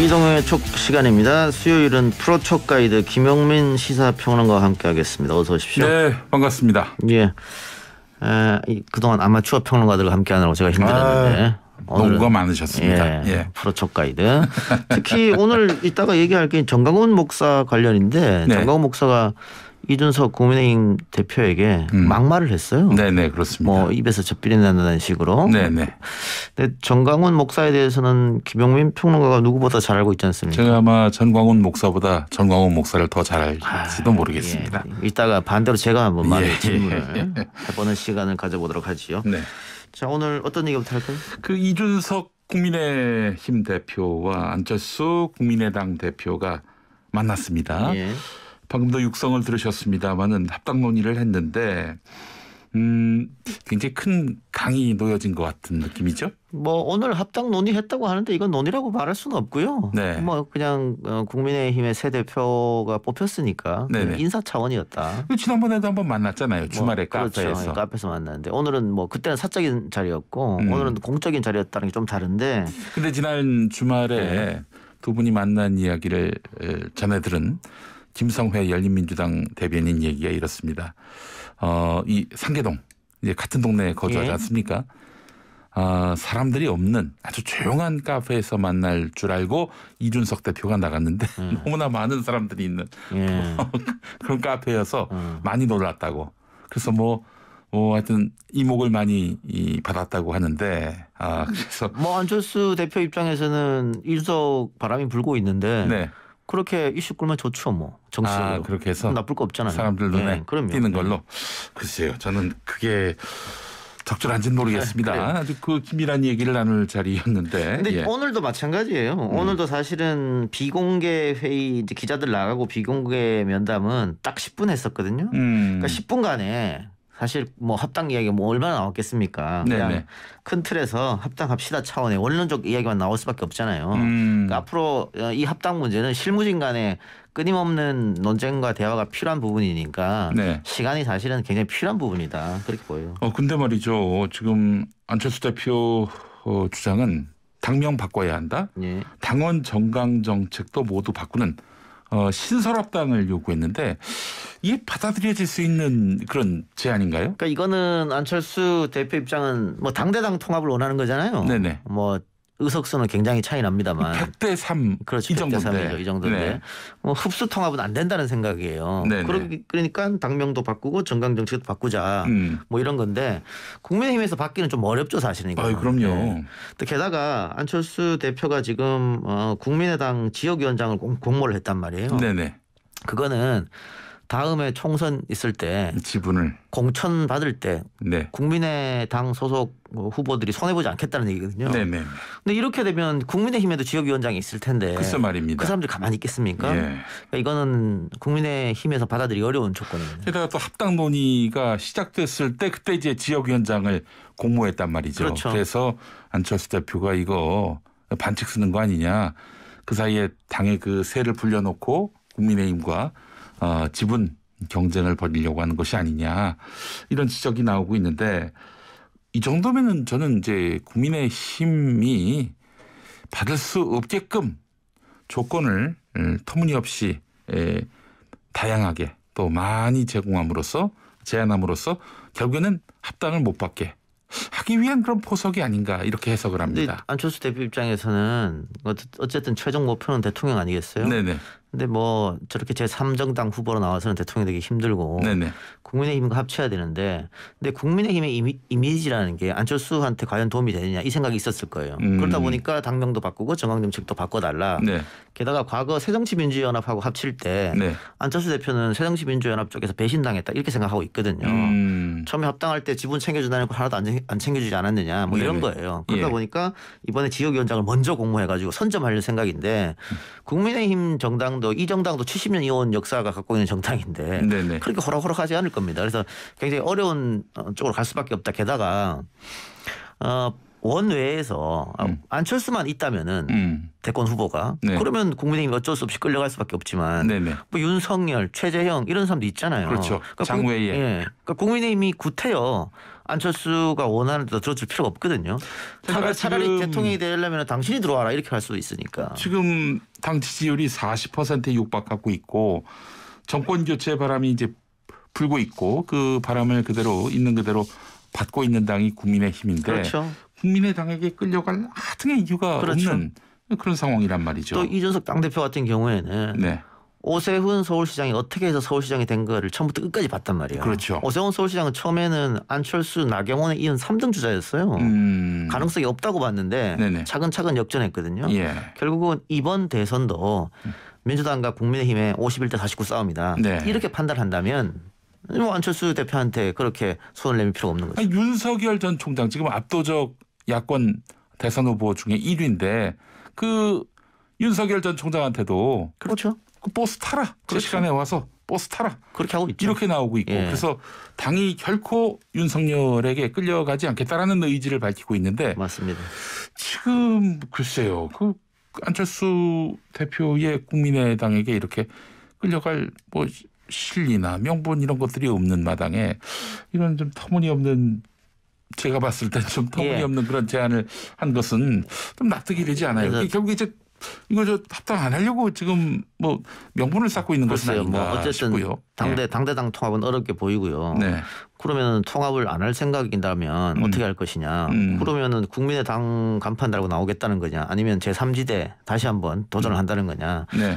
이동의 촉 시간입니다. 수요일은 프로촉 가이드 김영민 시사평론가와 함께하겠습니다. 어서 오십시오. 네, 반갑습니다. 예. 에, 그동안 아마추어 평론가들과 함께하느라고 제가 힘들었는데 아, 농구가 많으셨습니다. 예, 예. 프로촉 가이드. 특히 오늘 이따가 얘기할 게 정강훈 목사 관련인데 네. 정강훈 목사가 이준석 국민의힘 대표에게 음. 막말을 했어요. 네네 네, 그렇습니다. 뭐 입에서 젖비린 난다는 식으로. 네네. 네. 근데 정광훈 목사에 대해서는 김용민 평론가가 누구보다 잘 알고 있지 않습니까? 제가 아마 전광훈 목사보다 전광훈 목사를 더 잘 알지도 아, 모르겠습니다. 예. 이따가 반대로 제가 한번 많 예. 질문을 예. 해보는 시간을 가져보도록 하지요. 네. 자 오늘 어떤 얘기부터 할까요? 그 이준석 국민의힘 대표와 안철수 국민의당 대표가 만났습니다. 예. 방금도 육성을 들으셨습니다만은 합당 논의를 했는데 음, 굉장히 큰 강이 놓여진 것 같은 느낌이죠. 뭐 오늘 합당 논의했다고 하는데 이건 논의라고 말할 수는 없고요. 네. 뭐 그냥 어, 국민의힘의 새 대표가 뽑혔으니까 네, 네. 인사 차원이었다. 그 지난번에도 한번 만났잖아요. 뭐, 주말에 뭐, 카페에서. 그렇죠. 카페에서 만났는데 오늘은 뭐 그때는 사적인 자리였고 음. 오늘은 공적인 자리였다는 게 좀 다른데. 근데 지난 주말에 네. 두 분이 만난 이야기를 전해 들은 김성회 열린민주당 대변인 얘기가 이렇습니다. 어, 이 상계동 이제 같은 동네에 거주하지 예. 않습니까? 어, 사람들이 없는 아주 조용한 카페에서 만날 줄 알고 이준석 대표가 나갔는데 음. 너무나 많은 사람들이 있는 예. 그런 카페여서 음. 많이 놀랐다고. 그래서 뭐, 뭐 하여튼 이목을 많이 이, 받았다고 하는데 아 그래서 뭐 안철수 대표 입장에서는 이준석 바람이 불고 있는데 네. 그렇게 이슈 끌면 좋죠 뭐 정치적으로 아, 그렇게 해서 나쁠 거 없잖아요 사람들 눈에 네, 그럼요. 띄는 걸로 네. 글쎄요 저는 그게 적절한지는 모르겠습니다. 네, 네. 아주 그 긴밀한 얘기를 나눌 자리였는데. 근데 예. 오늘도 마찬가지예요. 음. 오늘도 사실은 비공개 회의 이제 기자들 나가고 비공개 면담은 딱 10분 했었거든요. 음. 그러니까 10분간에 사실 뭐 합당 이야기뭐 얼마나 나왔겠습니까? 네, 그냥 네네. 큰 틀에서 합당합시다 차원의 원론적 이야기만 나올 수밖에 없잖아요. 음. 그러니까 앞으로 이 합당 문제는 실무진 간의 끊임없는 논쟁과 대화가 필요한 부분이니까 네. 시간이 사실은 굉장히 필요한 부분이다 그렇게 보여요. 어 근데 말이죠 지금 안철수 대표 어, 주장은 당명 바꿔야 한다. 예. 당원 정강 정책도 모두 바꾸는 어, 신설합당을 요구했는데 이게 받아들여질 수 있는 그런 제안인가요? 그러니까 이거는 안철수 대표 입장은 뭐 당대당 통합을 원하는 거잖아요. 네네. 뭐 의석수는 굉장히 차이 납니다만 100대 3 그렇죠. 이 정도인데 100대 3이죠. 이 정도인데 네. 뭐 흡수 통합은 안 된다는 생각이에요. 그러, 그러니까 당명도 바꾸고 정강 정책도 바꾸자 음. 뭐 이런 건데 국민의힘에서 바뀌는좀 어렵죠 사실은. 아, 그럼요. 네. 게다가 안철수 대표가 지금 어, 국민의당 지역위원장을 공모를 했단 말이에요. 네네. 그거는 다음에 총선 있을 때 지분을 공천 받을 때 네. 국민의당 소속 후보들이 손해 보지 않겠다는 얘기거든요. 네네. 네, 네. 근데 이렇게 되면 국민의힘에도 지역위원장이 있을 텐데 글 말입니다. 그 사람들이 가만히 있겠습니까? 예. 그러니까 이거는 국민의힘에서 받아들이기 어려운 조건입니다. 게다가 또 합당 논의가 시작됐을 때 그때 이제 지역위원장을 공모했단 말이죠. 그렇죠. 그래서 안철수 대표가 이거 반칙 쓰는 거 아니냐. 그 사이에 당의 그 세를 불려놓고 국민의힘과 어, 지분 경쟁을 벌이려고 하는 것이 아니냐 이런 지적이 나오고 있는데 이 정도면은 저는 이제 국민의 힘이 받을 수 없게끔 조건을 터무니없이 에, 다양하게 또 많이 제공함으로써 제한함으로써 결국에는 합당을 못 받게 하기 위한 그런 포석이 아닌가 이렇게 해석을 합니다. 안철수 대표 입장에서는 어쨌든 최종 목표는 대통령 아니겠어요? 네네. 근데 뭐 저렇게 제3정당 후보로 나와서는 대통령이 되기 힘들고 네네. 국민의힘과 합쳐야 되는데 근데 국민의힘의 이미, 이미지라는 게 안철수한테 과연 도움이 되느냐 이 생각이 있었을 거예요. 음. 그렇다 보니까 당명도 바꾸고 정강정책도 바꿔달라. 네. 게다가 과거 새정치민주연합하고 합칠 때 네. 안철수 대표는 새정치민주연합 쪽에서 배신당했다 이렇게 생각하고 있거든요. 음. 처음에 합당할 때 지분 챙겨주다는 걸 하나도 안, 안 챙겨주지 않았느냐 뭐 네, 이런 네. 거예요. 그러다 예. 보니까 이번에 지역위원장을 먼저 공모해가지고 선점하려 생각인데 국민의힘 정당도 이 정당도 70년 이온 역사가 갖고 있는 정당인데 네네. 네. 그렇게 호락호락하지 않을 까 겁니다. 그래서 굉장히 어려운 어, 쪽으로 갈 수밖에 없다. 게다가 어, 원외에서 음. 안철수만 있다면은 음. 대권 후보가 네. 그러면 국민의힘이 어쩔 수 없이 끌려갈 수밖에 없지만 뭐 윤석열, 최재형 이런 사람도 있잖아요. 그렇죠. 그러니까 장외에. 예. 그러니까 국민의힘이 구태여 안철수가 원하는 대 들어줄 필요가 없거든요. 그러니까 차라리, 차라리 대통령이 되려면 당신이 들어와라 이렇게 할 수도 있으니까. 지금 당 지지율이 40%에 육박하고 있고 정권 교체 바람이 이제 불고 있고 그 바람을 그대로 있는 그대로 받고 있는 당이 국민의힘인데 그렇죠. 국민의당에게 끌려갈 하등의 이유가 그렇죠. 없는 그런 상황이란 말이죠. 또 이준석 당대표 같은 경우에는 네. 오세훈 서울시장이 어떻게 해서 서울시장이 된 거를 처음부터 끝까지 봤단 말이에요. 그렇죠. 오세훈 서울시장은 처음에는 안철수, 나경원에 이은 3등 주자였어요. 음... 가능성이 없다고 봤는데 네네. 차근차근 역전했거든요. 예. 결국은 이번 대선도 민주당과 국민의힘의 51대 49 싸움이다. 네. 이렇게 판단한다면 뭐 안철수 대표한테 그렇게 소원을 내밀 필요가 없는 거죠. 아니, 윤석열 전 총장 지금 압도적 야권 대선 후보 중에 1위인데 그 윤석열 전 총장한테도 그렇죠. 그 버스 타라. 그 그렇죠. 그 시간에 와서 버스 타라. 그렇게 하고 있죠. 이렇게 나오고 있고 예. 그래서 당이 결코 윤석열에게 끌려가지 않겠다라는 의지를 밝히고 있는데 맞습니다. 지금 글쎄요. 그 안철수 대표의 국민의당에게 이렇게 끌려갈 뭐 실리나 명분 이런 것들이 없는 마당에 이런 좀 터무니없는 제가 봤을 때 좀 터무니없는 예. 그런 제안을 한 것은 좀 납득이 되지 않아요. 결국 이제 이걸 저 합당 안 하려고 지금 뭐 명분을 쌓고 있는 것은 뭐 아닌가 뭐 어쨌든 싶고요. 당대 예. 당대당 통합은 어렵게 보이고요. 네. 그러면 통합을 안 할 생각인다면 음. 어떻게 할 것이냐. 음. 그러면은 국민의 당 간판 달고 나오겠다는 거냐, 아니면 제 3지대 다시 한번 도전을 음. 한다는 거냐. 네.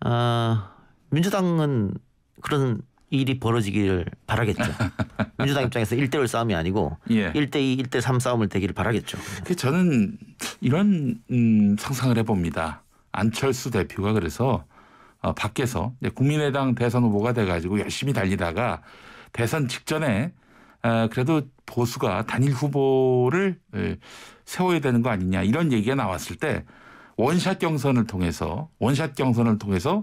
아 민주당은 그런 일이 벌어지기를 바라겠죠. 민주당 입장에서 1대1 싸움이 아니고 예. 1대2, 1대3 싸움을 되기를 바라겠죠. 저는 이런 음, 상상을 해봅니다. 안철수 대표가 그래서 어, 밖에서 국민의당 대선 후보가 돼가지고 열심히 달리다가 대선 직전에 어, 그래도 보수가 단일 후보를 에, 세워야 되는 거 아니냐 이런 얘기가 나왔을 때 원샷 경선을 통해서 원샷 경선을 통해서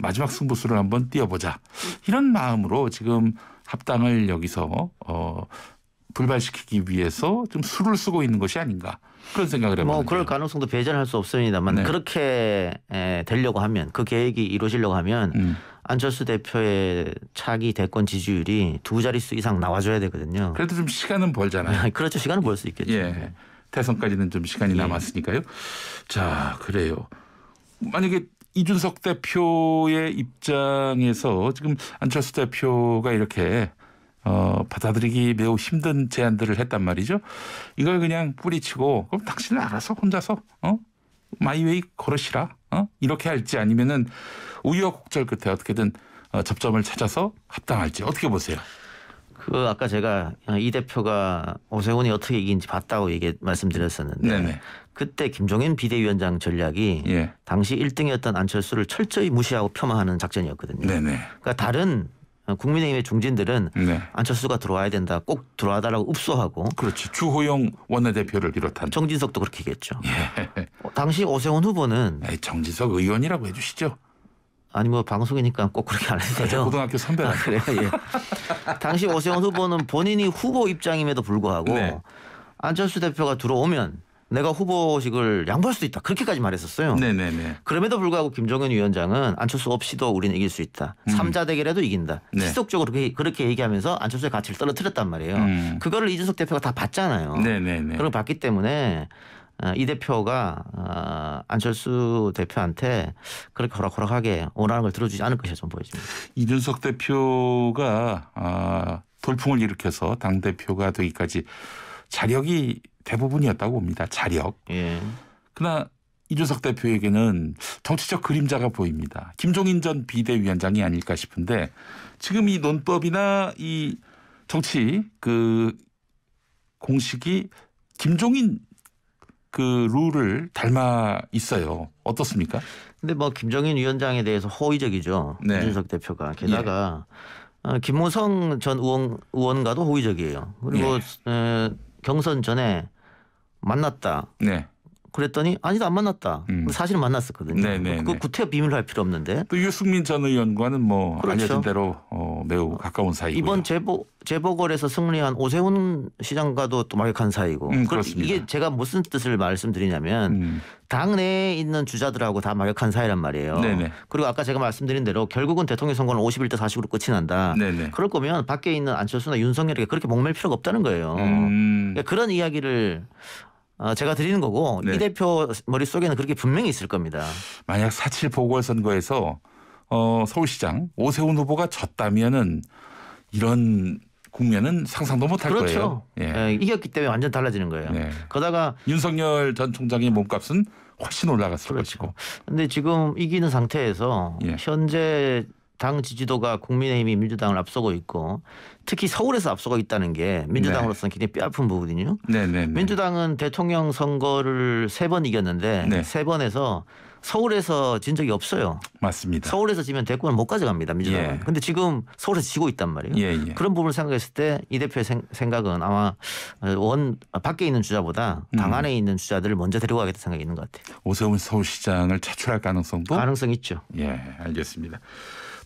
마지막 승부수를 한번 띄워보자. 이런 마음으로 지금 합당을 여기서 어, 불발시키기 위해서 좀 수를 쓰고 있는 것이 아닌가 그런 생각을 해봅니다. 뭐 그럴 가능성도 배제할 수 없습니다만 네. 그렇게 되려고 하면 그 계획이 이루어지려고 하면 음. 안철수 대표의 차기 대권 지지율이 두 자릿수 이상 나와줘야 되거든요. 그래도 좀 시간은 벌잖아요. 그렇죠. 시간은 벌 수 있겠죠. 예. 네. 대선까지는 좀 시간이 예. 남았으니까요. 자 그래요. 만약에 이준석 대표의 입장에서 지금 안철수 대표가 이렇게 어, 받아들이기 매우 힘든 제안들을 했단 말이죠. 이걸 그냥 뿌리치고 그럼 당신은 알아서 혼자서 어? 마이웨이 걸으시라. 어? 이렇게 할지 아니면은 우여곡절 끝에 어떻게든 어, 접점을 찾아서 합당할지 어떻게 보세요? 그 아까 제가 이 대표가 오세훈이 어떻게 이긴지 봤다고 얘기 말씀드렸었는데 네네. 그때 김종인 비대위원장 전략이 예. 당시 1등이었던 안철수를 철저히 무시하고 폄하하는 작전이었거든요. 네네. 그러니까 다른 국민의힘의 중진들은 네. 안철수가 들어와야 된다, 꼭 들어와달라고 읍소하고. 그렇지. 주호영 원내대표를 비롯한. 정진석도 그렇게 얘기죠 예. 어, 당시 오세훈 후보는. 에이, 정진석 의원이라고 해주시죠. 아니 뭐 방송이니까 꼭 그렇게 안 해도 되죠. 네, 고등학교 선배라. 아, 그래요. 예. 당시 오세훈 후보는 본인이 후보 입장임에도 불구하고 네. 안철수 대표가 들어오면 내가 후보직을 양보할 수도 있다. 그렇게까지 말했었어요. 네네네. 그럼에도 불구하고 김종현 위원장은 안철수 없이도 우리는 이길 수 있다. 음. 삼자 대결에도 이긴다. 네. 지속적으로 그렇게, 그렇게 얘기하면서 안철수의 가치를 떨어뜨렸단 말이에요. 음. 그거를 이준석 대표가 다 봤잖아요. 네네네. 그걸 봤기 때문에 어, 이 대표가 어, 안철수 대표한테 그렇게 허락허락하게 원하는 걸 들어주지 않을 것이좀 보여집니다. 이준석 대표가 아, 돌풍을 일으켜서 당 대표가 되기까지 자력이 대부분이었다고 봅니다. 자력. 예. 그러나 이준석 대표에게는 정치적 그림자가 보입니다. 김종인 전 비대위원장이 아닐까 싶은데 지금 이 논법이나 이 정치 그 공식이 김종인 그 룰을 닮아 있어요. 어떻습니까? 근데 뭐 김정인 위원장에 대해서 호의적이죠. 네. 이준석 대표가 게다가 예. 어, 김무성 전 의원, 의원가도 호의적이에요. 그리고 예. 에, 경선 전에 만났다. 네. 그랬더니 아니다 안 만났다. 음. 사실은 만났었거든요. 네네네. 네, 그 네. 구태여 비밀로 할 필요 없는데. 또 유승민 전 의원과는 뭐 그렇죠. 알려진 대로 어, 매우 가까운 사이고 이번 재보 재보궐에서 승리한 오세훈 시장과도 또 막역한 사이고. 음, 그렇습니다. 이게 제가 무슨 뜻을 말씀드리냐면 음. 당내에 있는 주자들하고 다 막역한 사이란 말이에요. 네네. 네. 그리고 아까 제가 말씀드린 대로 결국은 대통령 선거는 51대 40으로 끝이 난다. 네네. 그럴 거면 밖에 있는 안철수나 윤석열에게 그렇게 목맬 필요가 없다는 거예요. 음. 그러니까 그런 이야기를 어, 제가 드리는 거고 네. 이 대표 머릿속에는 그렇게 분명히 있을 겁니다. 만약 4.7 보궐선거에서 어, 서울시장 오세훈 후보가 졌다면은 이런 국면은 상상도 못할 그렇죠. 거예요. 예. 예, 이겼기 때문에 완전 달라지는 거예요. 예. 그러다가 윤석열 전 총장의 몸값은 훨씬 올라갔을 그렇죠. 것이고. 근데 지금 이기는 상태에서 예. 현재 당 지지도가 국민의힘이 민주당을 앞서고 있고 특히 서울에서 앞서고 있다는 게 민주당으로서는 네. 굉장히 뼈아픈 부분이요. 네, 네, 네, 민주당은 대통령 선거를 세 번 이겼는데 네. 세 번에서 서울에서 진 적이 없어요. 맞습니다. 서울에서 지면 대권을 못 가져갑니다. 민주당은. 예. 근데 지금 서울에서 지고 있단 말이에요. 예, 예. 그런 부분을 생각했을 때 이 대표의 생, 각은 아마 원 밖에 있는 주자보다 당 음. 안에 있는 주자들을 먼저 데려가겠다 생각이 있는 것 같아요. 오세훈 서울시장을 차출할 가능성도 가능성 있죠. 예, 알겠습니다.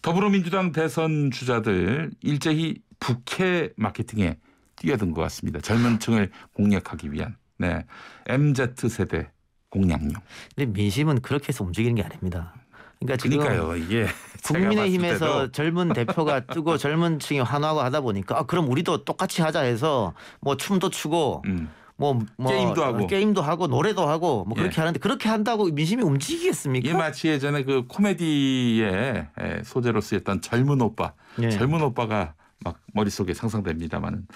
더불어민주당 대선 주자들 일제히 북해 마케팅에 뛰어든 것 같습니다. 젊은 층을 공략하기 위한 네 MZ 세대 공략용. 근데 민심은 그렇게 해서 움직이는 게 아닙니다. 그러니까 그러니까요 이게 국민의힘에서 젊은 대표가 뜨고 젊은 층이 환호하고 하다 보니까 아, 그럼 우리도 똑같이 하자 해서 뭐 춤도 추고. 음. 뭐, 뭐 게임도 하고 어, 게임도 하고 노래도 하고 뭐 예. 그렇게 예. 하는데 그렇게 한다고 민심이 움직이겠습니까? 예 마치 예전에 그 코미디의 예, 소재로 쓰였던 젊은 오빠, 예. 젊은 오빠가 막 머릿속에 상상됩니다만은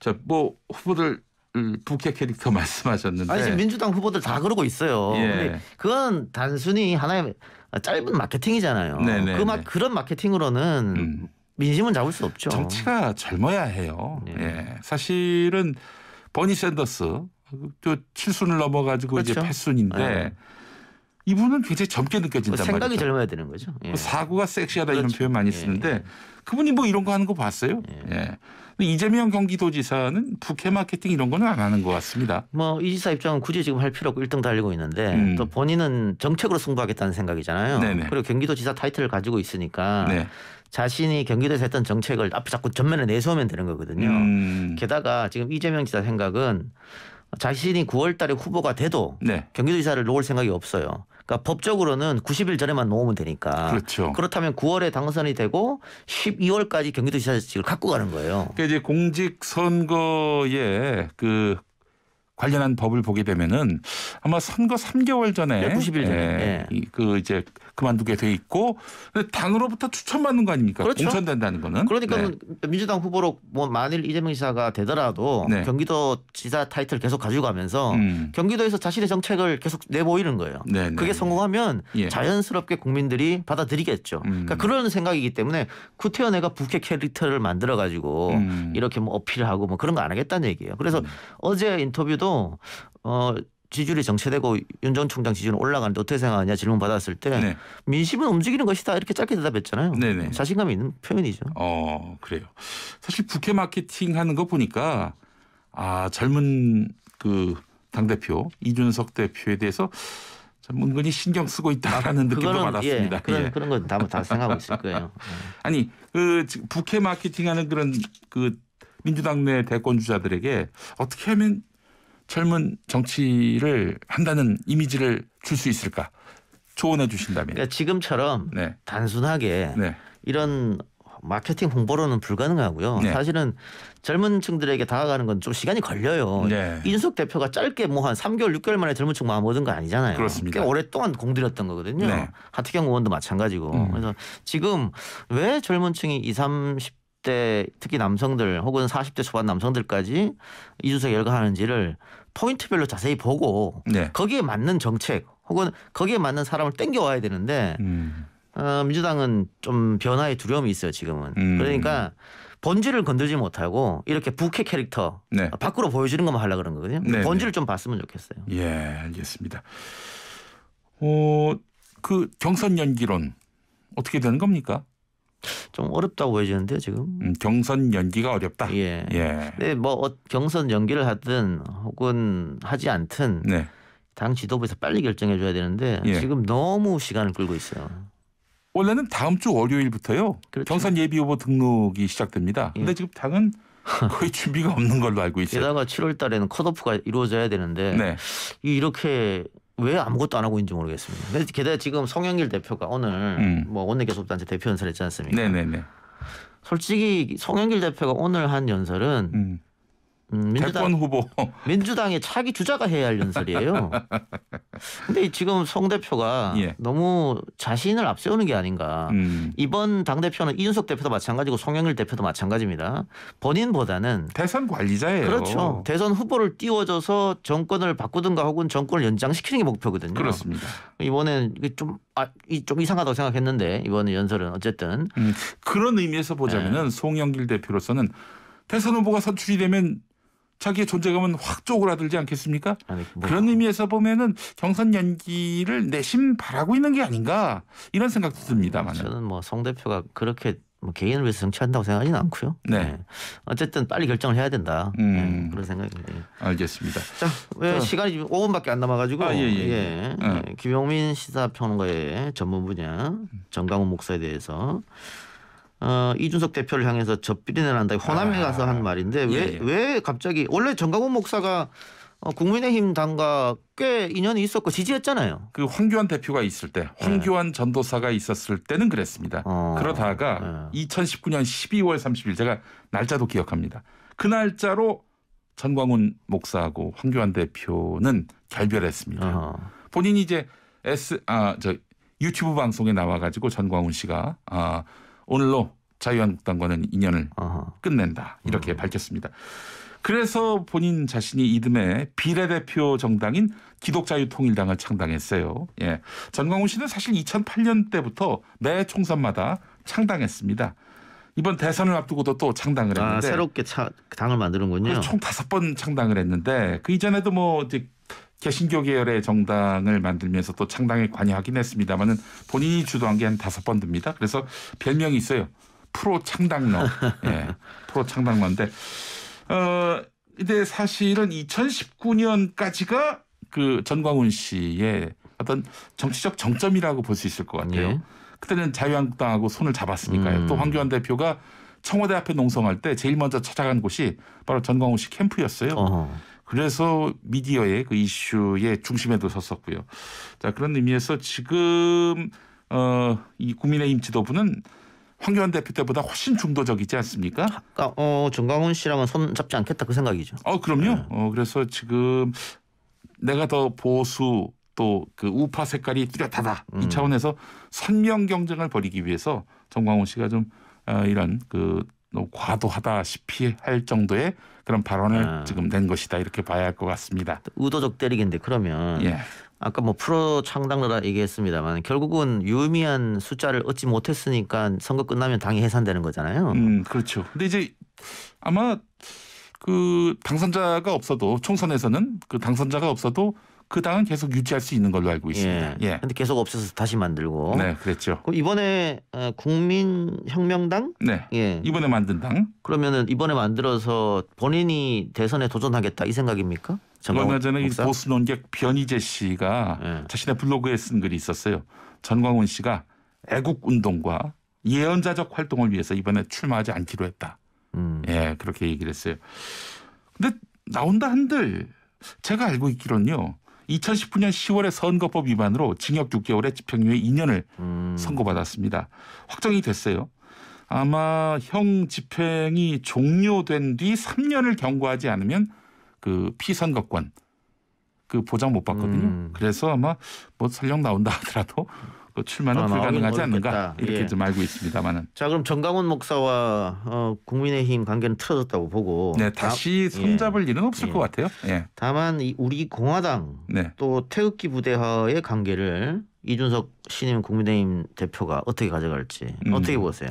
자뭐 후보들 부캐 음, 캐릭터 말씀하셨는데 아니 지금 민주당 후보들 다 그러고 있어요. 예. 근데 그건 단순히 하나의 짧은 마케팅이잖아요. 네네, 네, 그 마, 네. 그런 마케팅으로는 음. 민심은 잡을 수 없죠. 정치가 젊어야 해요. 네. 예. 사실은 버니 샌더스 또 7순을 넘어가지고 그렇죠. 이제 8순인데 네. 이분은 굉장히 젊게 느껴진단 그 생각이 말이죠. 생 젊어야 되는 거죠. 예. 사고가 섹시하다 그렇죠. 이런 표현 많이 예, 쓰는데 예. 그분이 뭐 이런 거 하는 거 봤어요. 예. 예. 이재명 경기도지사는 부캐 마케팅 이런 거는 안 하는 것 같습니다. 뭐이 지사 입장은 굳이 지금 할 필요 없고 1등 달리고 있는데 음. 또 본인은 정책으로 승부하겠다는 생각이잖아요. 네네. 그리고 경기도지사 타이틀을 가지고 있으니까 네. 자신이 경기도에서 했던 정책을 앞에 자꾸 전면에 내세우면 되는 거거든요. 음. 게다가 지금 이재명 지사 생각은 자신이 9월 달에 후보가 돼도 네. 경기도지사를 놓을 생각이 없어요. 그러니까 법적으로는 90일 전에만 놓으면 되니까. 그렇죠. 그렇다면 9월에 당선이 되고 12월까지 경기도지사직을 갖고 가는 거예요. 그러니까 이제 공직 선거에 그 관련한 법을 보게 되면은 아마 선거 3개월 전에 네, 90일 전에 예, 네. 그 이제 그만두게 돼 있고 당으로부터 추천받는 거 아닙니까? 그렇죠. 공천된다는 거는. 그러니까 네. 그 민주당 후보로 뭐 만일 이재명 지사가 되더라도 네. 경기도 지사 타이틀 계속 가져가면서 음. 경기도에서 자신의 정책을 계속 내보이는 거예요. 네네. 네, 그게 네. 성공하면 예. 자연스럽게 국민들이 받아들이겠죠. 음. 그러니까 그런 생각이기 때문에 구태현 애가 부캐 캐릭터를 만들어 가지고 음. 이렇게 뭐 어필하고 뭐 그런 거 안 하겠다는 얘기예요. 그래서 음. 어제 인터뷰도 어 지지율이 정체되고 윤 전 총장 지지율 이 올라가는데 어떻게 생각하냐 질문 받았을 때 네. 민심은 움직이는 것이다 이렇게 짧게 대답했잖아요. 네네. 네. 자신감이 있는 표현이죠. 어 그래요. 사실 국회 마케팅 하는 거 보니까 아 젊은 그당 대표 이준석 대표에 대해서 참근히 신경 쓰고 있다라는 느낌도 그거는, 예, 받았습니다. 예, 그런 예. 그런 건다 다 생각하고 있을 거예요. 아니 그 국회 마케팅하는 그런 그 민주당 내 대권 주자들에게 어떻게 하면 젊은 정치를 한다는 이미지를 줄 수 있을까? 조언해 주신다면. 그러니까 지금처럼 네. 단순하게 네. 이런 마케팅 홍보로는 불가능하고요. 네. 사실은 젊은 층들에게 다가가는 건 좀 시간이 걸려요. 네. 이준 대표가 짧게 뭐 한 3개월, 6개월 만에 젊은 층 마음 얻은 거 아니잖아요. 그렇습니다. 꽤 오랫동안 공들였던 거거든요. 네. 하태경 의원도 마찬가지고. 음. 그래서 지금 왜 젊은 층이 20, 30대 특히 남성들 혹은 40대 초반 남성들까지 이준석 열거하는지를 포인트별로 자세히 보고 네. 거기에 맞는 정책 혹은 거기에 맞는 사람을 땡겨와야 되는데 음. 어, 민주당은 좀 변화의 두려움이 있어요 지금은. 음. 그러니까 본질을 건들지 못하고 이렇게 부캐 캐릭터 네. 밖으로 보여주는 것만 하려 그런 거거든요. 네네. 네. 본질을 좀 봤으면 좋겠어요. 예, 알겠습니다. 어, 그 경선 연기론 어떻게 되는 겁니까? 좀 어렵다고 보여지는데요 지금. 음, 경선 연기가 어렵다. 예. 예. 근데 뭐 어, 경선 연기를 하든 혹은 하지 않든 네. 당 지도부에서 빨리 결정해 줘야 되는데 예. 지금 너무 시간을 끌고 있어요. 원래는 다음 주 월요일부터요. 그렇죠. 경선 예비 후보 등록이 시작됩니다. 예. 근데 지금 당은 거의 준비가 없는 걸로 알고 있어요. 게다가 7월 달에는 컷오프가 이루어져야 되는데 네. 이렇게 왜 아무것도 안 하고 있는지 모르겠습니다. 게다가 지금 성영길 대표가 오늘 음. 뭐 원내교섭단체 대표 연설 했지 않습니까? 네네네. 솔직히 성영길 대표가 오늘 한 연설은 음. 음, 민주당, 후보 민주당의 차기 주자가 해야 할 연설이에요. 근데 지금 송 대표가 예. 너무 자신을 앞세우는 게 아닌가. 음. 이번 당 대표는 이준석 대표도 마찬가지고 송영일 대표도 마찬가지입니다. 본인보다는 대선 관리자예요. 그렇죠. 대선 후보를 띄워줘서 정권을 바꾸든가 혹은 정권을 연장시키는 게 목표거든요. 그렇습니다. 이번엔 좀 아, 좀 이상하다고 생각했는데 이번에 연설은 어쨌든 음, 그런 의미에서 보자면은 네. 송영길 대표로서는 대선 후보가 선출이 되면 자기의 존재감은 확 쪼그라들지 않겠습니까? 아니, 뭐. 그런 의미에서 보면은 경선 연기를 내심 바라고 있는 게 아닌가 이런 생각도 듭니다만. 저는 뭐 성 대표가 그렇게 뭐 개인을 위해서 정치한다고 생각하지는 않고요. 네. 네. 어쨌든 빨리 결정을 해야 된다. 음. 네, 그런 생각입니다. 알겠습니다. 자, 왜 자. 시간이 지금 5분밖에 안 남아가지고 아, 예, 예. 예. 예. 어. 네, 김용민 시사평론가의 전문 분야 정강훈 목사에 대해서 어, 이준석 대표를 향해서 접비린내 한다 호남에 아, 가서 한 말인데 왜 예, 예. 왜 갑자기 원래 정강훈 목사가 어, 국민의힘 당과 꽤 인연이 있었고 지지했잖아요. 그 황교안 대표가 있을 때, 네. 황교안 네. 전도사가 있었을 때는 그랬습니다. 어, 그러다가 네. 2019년 12월 30일 제가 날짜도 기억합니다. 그 날짜로 전광훈 목사하고 황교안 대표는 결별했습니다. 어. 본인이 이제 S 아 저 유튜브 방송에 나와가지고 전광훈 씨가 아 오늘로 자유한국당과는 인연을 아하. 끝낸다 이렇게 음. 밝혔습니다. 그래서 본인 자신이 이듬해 비례대표 정당인 기독자유통일당을 창당했어요. 예. 전광훈 씨는 사실 2008년 때부터 매 총선마다 창당했습니다. 이번 대선을 앞두고도 또 창당을 아, 했는데 아, 새롭게 차, 당을 만드는군요. 총 다섯 번 창당을 했는데 그 이전에도 뭐 이제 개신교 계열의 정당을 만들면서 또 창당에 관여하긴 했습니다만은 본인이 주도한 게 한 다섯 번 됩니다. 그래서 별명이 있어요. 프로 창당러. 예. 프로 창당러인데 어 근데 사실은 2019년까지가 그 전광훈 씨의 어떤 정치적 정점이라고 볼 수 있을 것 같아요. 예. 그때는 자유한국당하고 손을 잡았으니까요. 음. 또 황교안 대표가 청와대 앞에 농성할 때 제일 먼저 찾아간 곳이 바로 전광훈 씨 캠프였어요. 어허. 그래서 미디어의 그 이슈의 중심에도 섰었고요. 자 그런 의미에서 지금 어이 국민의힘 지도부는 황교안 대표 때보다 훨씬 중도적이지 않습니까? 아어 정강훈 씨라면 손 잡지 않겠다 그 생각이죠. 어 그럼요. 네. 어 그래서 지금 내가 더 보수 또 그 우파 색깔이 뚜렷하다 음. 이 차원에서 선명 경쟁을 벌이기 위해서 정광훈 씨가 좀 어, 이런 그 너무 과도하다시피 할 정도의 그런 발언을 아. 지금 낸 것이다 이렇게 봐야 할 것 같습니다. 의도적 때리기인데 그러면 예. 아까 뭐 프로 창당러라 얘기했습니다만 결국은 유의미한 숫자를 얻지 못했으니까 선거 끝나면 당이 해산되는 거잖아요. 음 그렇죠. 근데 이제 아마 그 당선자가 없어도 총선에서는 그 당선자가 없어도 그 당은 계속 유지할 수 있는 걸로 알고 예. 있습니다. 예. 예. 근데 계속 없어서 다시 만들고. 네, 그랬죠. 이번에 어, 국민혁명당? 네. 예. 이번에 만든 당. 그러면은 이번에 만들어서 본인이 대선에 도전하겠다 이 생각입니까? 얼마 전에 목사? 보수 논객 변희재 씨가 예. 자신의 블로그에 쓴 글이 있었어요. 전광훈 씨가 애국 운동과 예언자적 활동을 위해서 이번에 출마하지 않기로 했다. 음. 예, 그렇게 얘기를 했어요. 근데 나온다 한들 제가 알고 있기로는요. 2019년 10월에 선거법 위반으로 징역 6개월에 집행유예 2년을 음. 선고받았습니다. 확정이 됐어요. 아마 형 집행이 종료된 뒤 3년을 경과하지 않으면 그 피선거권 그 보장 못 받거든요. 음. 그래서 아마 뭐 설령 나온다 하더라도 그 출마는 아, 불가능하지 않는가 이렇게 예. 좀 알고 있습니다만은. 자 그럼 정강원 목사와 어, 국민의힘 관계는 틀어졌다고 보고. 네 다시 다, 손잡을 예. 일은 없을 예. 것 같아요. 예. 다만 이 우리 공화당 네. 또 태극기 부대와의 관계를 이준석 신임 국민의힘 대표가 어떻게 가져갈지 음. 어떻게 보세요?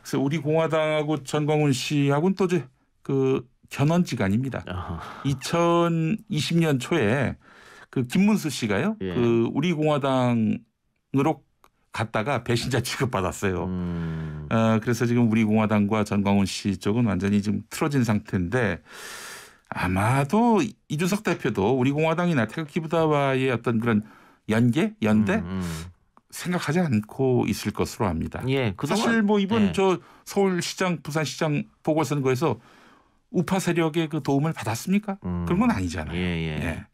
그래서 우리 공화당하고 전광훈 씨하고는 또그 이제 그 견원지아닙니다 2020년 초에 그 김문수 씨가요. 예. 그 우리 공화당 으로 갔다가 배신자 취급받았어요. 음. 아, 그래서 지금 우리 공화당과 전광훈 씨 쪽은 완전히 지금 틀어진 상태인데 아마도 이준석 대표도 우리 공화당이나 태극기부다와의 어떤 그런 연계, 연대 음, 음. 생각하지 않고 있을 것으로 합니다. 예, 그동안, 사실 뭐 이번 예. 저 서울시장, 부산시장 보궐선거에서 우파 세력의 그 도움을 받았습니까? 음. 그런 건 아니잖아요. 예, 예. 예.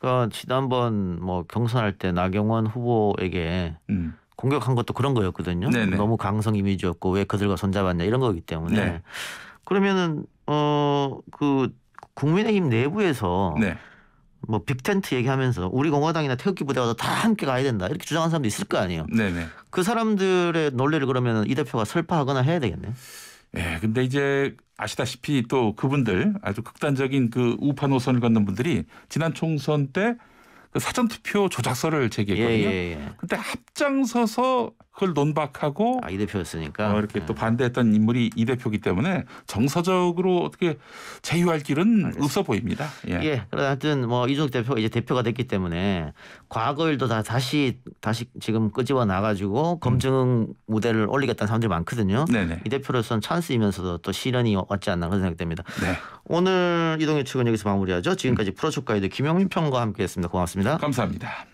그러니까 지난번 뭐 경선할 때 나경원 후보에게 음. 공격한 것도 그런 거였거든요. 네네. 너무 강성 이미지였고 왜 그들과 손잡았냐 이런 거기 때문에 네. 그러면은 어 그 국민의힘 내부에서 네. 뭐 빅텐트 얘기하면서 우리 공화당이나 태극기 부대와도 다 함께 가야 된다 이렇게 주장한 사람도 있을 거 아니에요. 네네. 그 사람들의 논리를 그러면 이 대표가 설파하거나 해야 되겠네요. 예, 근데 이제 아시다시피 또 그분들 아주 극단적인 그 우파 노선을 걷는 분들이 지난 총선 때그 사전투표 조작서를 제기했거든요. 예, 예, 예. 그때 합장서서 그걸 논박하고 아, 이 대표였으니까 어, 이렇게 네. 또 반대했던 인물이 이 대표기 때문에 정서적으로 어떻게 제휴할 길은 알겠습니다. 없어 보입니다. 예. 예. 그러나 하여튼 뭐 이준석 대표가 이제 대표가 됐기 때문에 과거일도 다 다시 다시 지금 끄집어 나가지고 음. 검증 음. 무대를 올리겠다는 사람들이 많거든요. 네네. 이 대표로서는 찬스이면서도 또 시련이 왔지 않나 그런 생각됩니다. 네. 오늘 이동의 측은 여기서 마무리하죠. 지금까지 음. 프로축가이드 김영민 평과 함께했습니다. 고맙습니다. 감사합니다.